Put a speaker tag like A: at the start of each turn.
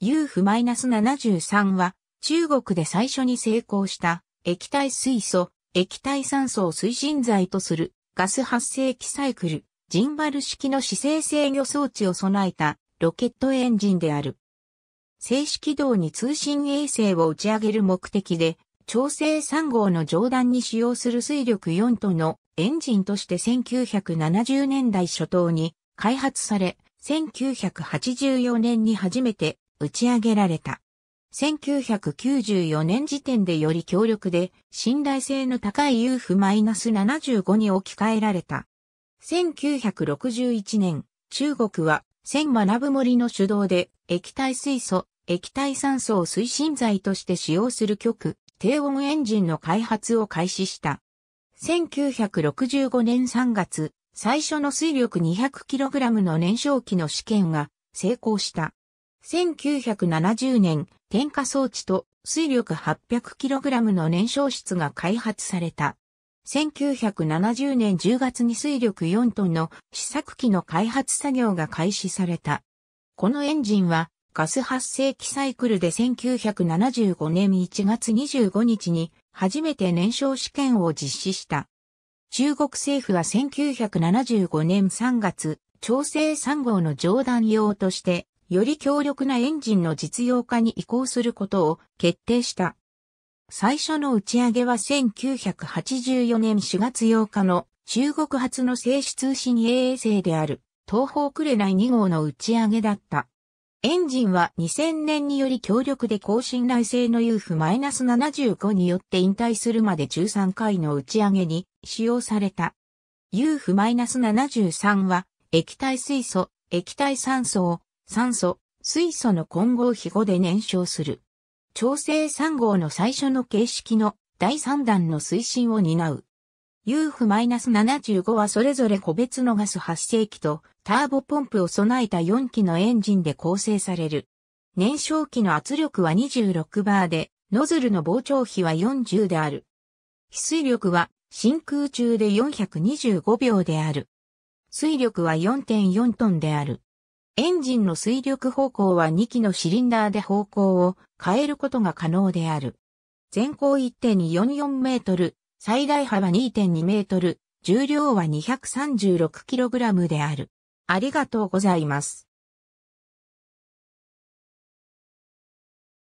A: UF-73 は中国で最初に成功した液体水素、液体酸素を推進剤とするガス発生器サイクル、ジンバル式の姿勢制御装置を備えたロケットエンジンである。静止軌道に通信衛星を打ち上げる目的で、調整3号の上段に使用する水力4トのエンジンとして1970年代初頭に開発され、1984年に初めて打ち上げられた。1994年時点でより強力で信頼性の高い UF-75 に置き換えられた。1961年、中国は千学ぶ森の主導で液体水素、液体酸素を推進剤として使用する極低温エンジンの開発を開始した。1965年3月、最初の水力 200kg の燃焼機の試験が成功した。1970年、点火装置と水力 800kg の燃焼室が開発された。1970年10月に水力4トンの試作機の開発作業が開始された。このエンジンはガス発生器サイクルで1975年1月25日に初めて燃焼試験を実施した。中国政府は1975年3月、調整3号の上段用としてより強力なエンジンの実用化に移行することを決定した。最初の打ち上げは1984年4月8日の中国初の静止通信衛星である東方イ2号の打ち上げだった。エンジンは2000年により強力で高信頼性の UF-75 によって引退するまで13回の打ち上げに使用された。UF-73 は液体水素、液体酸素を酸素、水素の混合比後で燃焼する。調整3号の最初の形式の第3弾の推進を担う。UF-75 はそれぞれ個別のガス発生機とターボポンプを備えた4機のエンジンで構成される。燃焼機の圧力は26バーで、ノズルの膨張比は40である。非水力は真空中で425秒である。水力は4.4トンである。エンジンの水力方向は2機のシリンダーで方向を変えることが可能である。全高1.244メートル、最大幅2.2メートル、重量は 236kg である。ありがとうございます。